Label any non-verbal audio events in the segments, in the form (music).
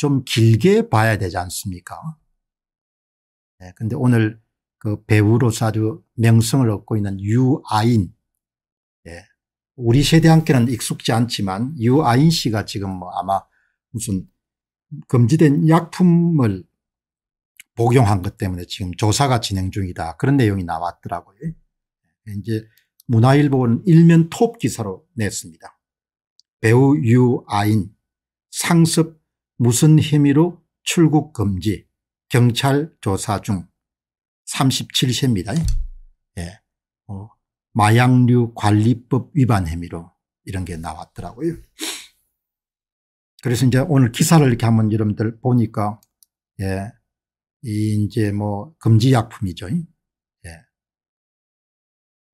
좀 길게 봐야 되지 않습니까? 네, 근데 오늘 그 배우로서 아주 명성을 얻고 있는 유아인. 예. 우리 세대한테는 익숙지 않지만 유아인 씨가 지금 뭐 아마 무슨 금지된 약품을 복용한 것 때문에 지금 조사가 진행 중이다. 그런 내용이 나왔더라고요. 네, 이제 문화일보는 일면 톱 기사로 냈습니다. 배우 유아인 상습 무슨 혐의로 출국 금지 경찰 조사 중 37세입니다. 예. 어, 마약류 관리법 위반 혐의로 이런 게 나왔더라고요. 그래서 이제 오늘 기사를 이렇게 한번 여러분들 보니까 예. 이 이제 뭐 금지약품이죠. 예.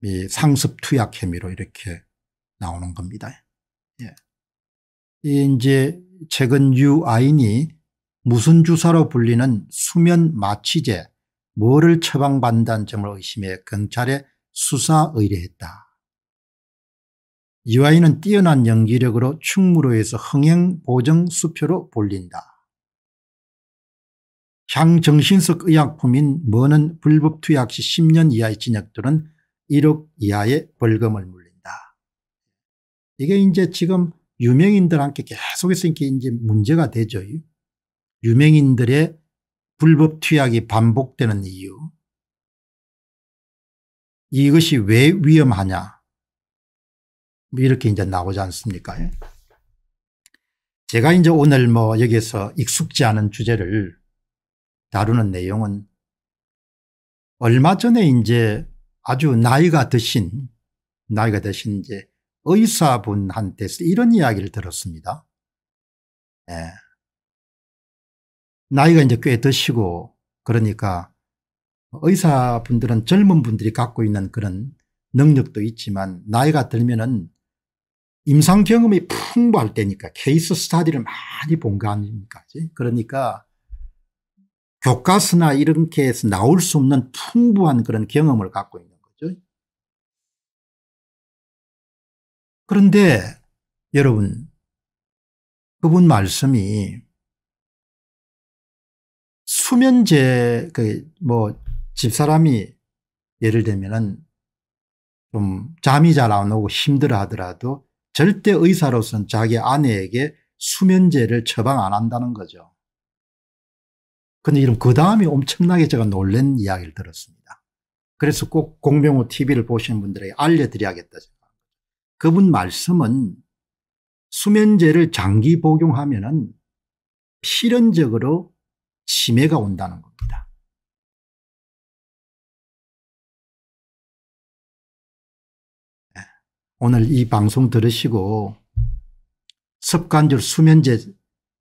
이 상습 투약 혐의로 이렇게 나오는 겁니다. 예. 이 이제 최근 유아인이 무슨 주사로 불리는 수면 마취제 뭐를 처방받는다는 점을 의심해 경찰에 수사 의뢰했다. 유아인은 뛰어난 연기력으로 충무로에서 흥행보정수표로 불린다. 향정신석 의약품인 머는 불법 투약 시 10년 이하의 진역들은 1억 이하의 벌금을 물린다. 이게 이제 지금 유명인들한테 계속해서 이게 이제 문제가 되죠. 유명인들의 불법 투약이 반복되는 이유. 이것이 왜 위험하냐. 뭐 이렇게 이제 나오지 않습니까? 네. 제가 이제 오늘 뭐 여기에서 익숙지 않은 주제를 다루는 내용은 얼마 전에 이제 아주 나이가 드신, 나이가 드신 이제 의사분한테서 이런 이야기를 들었습니다. 네. 나이가 이제 꽤 드시고 그러니까 의사분들은 젊은 분들이 갖고 있는 그런 능력도 있지만 나이가 들면은 임상 경험이 풍부할 때니까 케이스 스타디를 많이 본 거 아닙니까? 그러니까 교과서나 이렇게 해서 나올 수 없는 풍부한 그런 경험을 갖고 있는 그런데 여러분 그분 말씀이 수면제 그 뭐 집사람이 예를 들면은 좀 잠이 잘 안 오고 힘들어 하더라도 절대 의사로서는 자기 아내에게 수면제를 처방 안 한다는 거죠. 근데 이런 그 다음에 엄청나게 제가 놀란 이야기를 들었습니다. 그래서 꼭 공병호 TV를 보시는 분들에게 알려드려야겠다. 그분 말씀은 수면제를 장기 복용하면 필연적으로 치매가 온다는 겁니다. 예. 오늘 이 방송 들으시고 습관적 수면제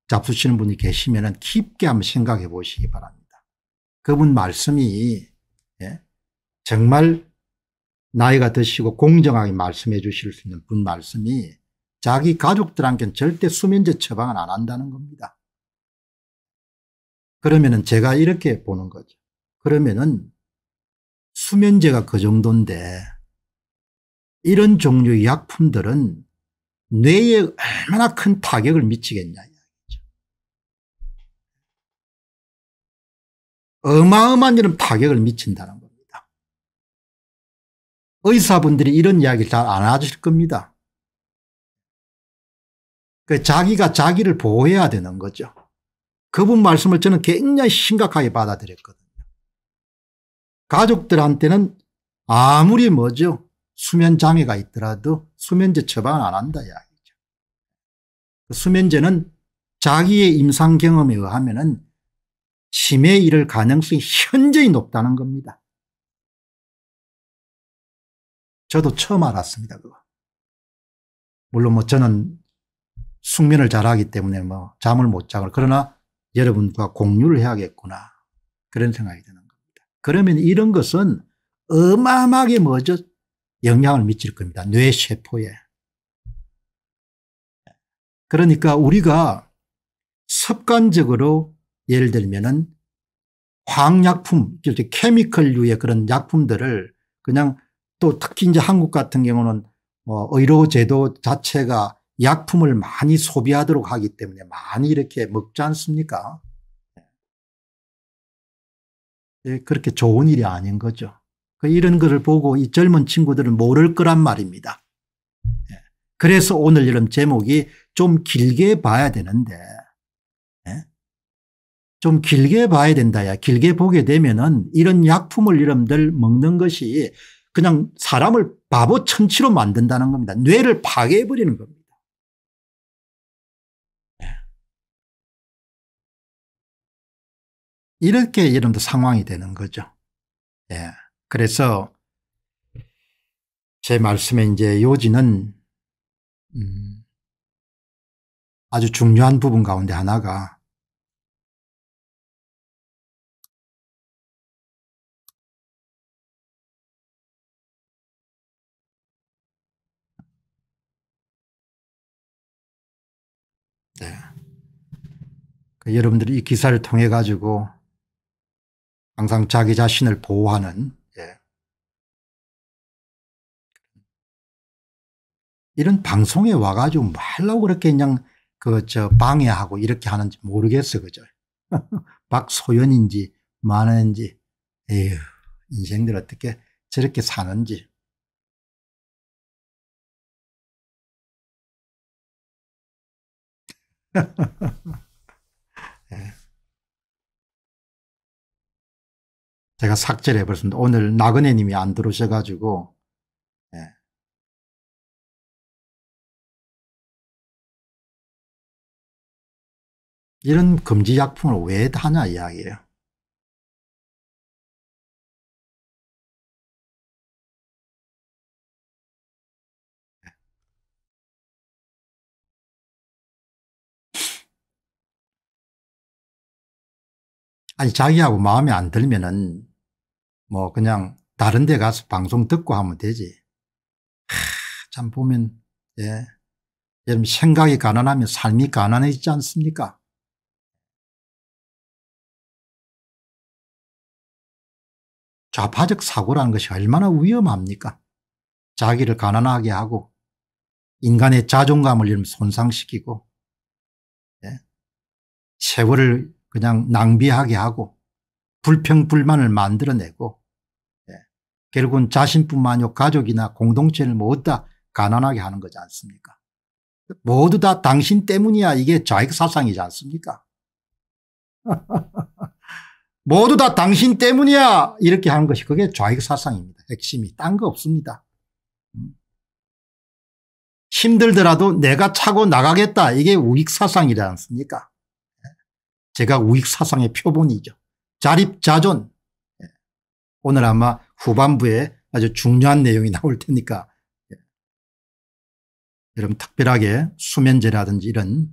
잡수시는 분이 계시면 깊게 한번 생각해 보시기 바랍니다. 그분 말씀이 예, 정말 나이가 드시고 공정하게 말씀해 주실 수 있는 분 말씀이 자기 가족들한테는 절대 수면제 처방은 안 한다는 겁니다. 그러면은 제가 이렇게 보는 거죠. 그러면은 수면제가 그 정도인데 이런 종류의 약품들은 뇌에 얼마나 큰 타격을 미치겠냐. 어마어마한 이런 타격을 미친다는 의사분들이 이런 이야기를 잘 안 하실 겁니다. 그 자기가 자기를 보호해야 되는 거죠. 그분 말씀을 저는 굉장히 심각하게 받아들였거든요. 가족들한테는 아무리 뭐죠 수면 장애가 있더라도 수면제 처방 안 한다 이야기죠. 그 수면제는 자기의 임상 경험에 의하면 은치매 이를 가능성이 현저히 높다는 겁니다. 저도 처음 알았습니다. 그거. 물론 뭐 저는 숙면을 잘하기 때문에 뭐 잠을 못 자고 그러나 여러분과 공유를 해야겠구나 그런 생각이 드는 겁니다. 그러면 이런 것은 어마어마하게 먼저 뭐 영향을 미칠 겁니다. 뇌세포에. 그러니까 우리가 습관적으로 예를 들면은 화학약품, 케미컬류의 그런 약품들을 그냥 또 특히 이제 한국 같은 경우는 뭐 의료제도 자체가 약품을 많이 소비하도록 하기 때문에 많이 이렇게 먹지 않습니까? 네, 그렇게 좋은 일이 아닌 거죠. 그 이런 것을 보고 이 젊은 친구들은 모를 거란 말입니다. 예, 그래서 오늘 이런 제목이 좀 길게 봐야 되는데 예, 좀 길게 봐야 된다야 길게 보게 되면은 이런 약품을 이름들 먹는 것이 그냥 사람을 바보 천치로 만든다는 겁니다. 뇌를 파괴해버리는 겁니다. 예. 이렇게 여러분들 상황이 되는 거죠. 예. 그래서 제말씀에 이제 요지는 음 아주 중요한 부분 가운데 하나가 여러분들이 이 기사를 통해 가지고 항상 자기 자신을 보호하는 예. 이런 방송에 와가지고 말라고 뭐 그렇게 그냥 그 저 방해하고 이렇게 하는지 모르겠어 그죠? 박소연인지 (laughs) 만화지 에휴 인생들 어떻게 저렇게 사는지 (laughs) 예. 제가 삭제를 해버렸습니다. 오늘 나그네님이 안 들어오셔가지고 예. 이런 금지 약품을 왜 하냐 이야기예요. 아니 자기하고 마음에 안 들면은 뭐 그냥 다른 데 가서 방송 듣고 하면 되지. 하, 참 보면 예. 여러분 생각이 가난하면 삶이 가난해지지 않습니까? 좌파적 사고라는 것이 얼마나 위험합니까? 자기를 가난하게 하고 인간의 자존감을 이런 손상시키고 예? 세월을 그냥 낭비하게 하고 불평불만을 만들어내고 예. 결국은 자신뿐만 아니고 가족이나 공동체를 모두 뭐 다 가난하게 하는 거지 않습니까 모두 다 당신 때문이야 이게 좌익사상이지 않습니까 (laughs) 모두 다 당신 때문이야 이렇게 하는 것이 그게 좌익사상입니다. 핵심이 딴 거 없습니다. 음. 힘들더라도 내가 차고 나가겠다 이게 우익사상이지 않습니까 제가 우익 사상의 표본이죠. 자립자존. 예. 오늘 아마 후반부에 아주 중요한 내용이 나올 테니까 예. 여러분 특별하게 수면제라든지 이런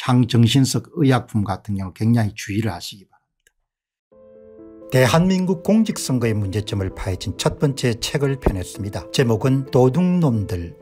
향정신석 의약품 같은 경우 굉장히 주의를 하시기 바랍니다. 대한민국 공직선거의 문제점을 파헤친 첫 번째 책을 펴냈습니다. 제목은 도둑놈들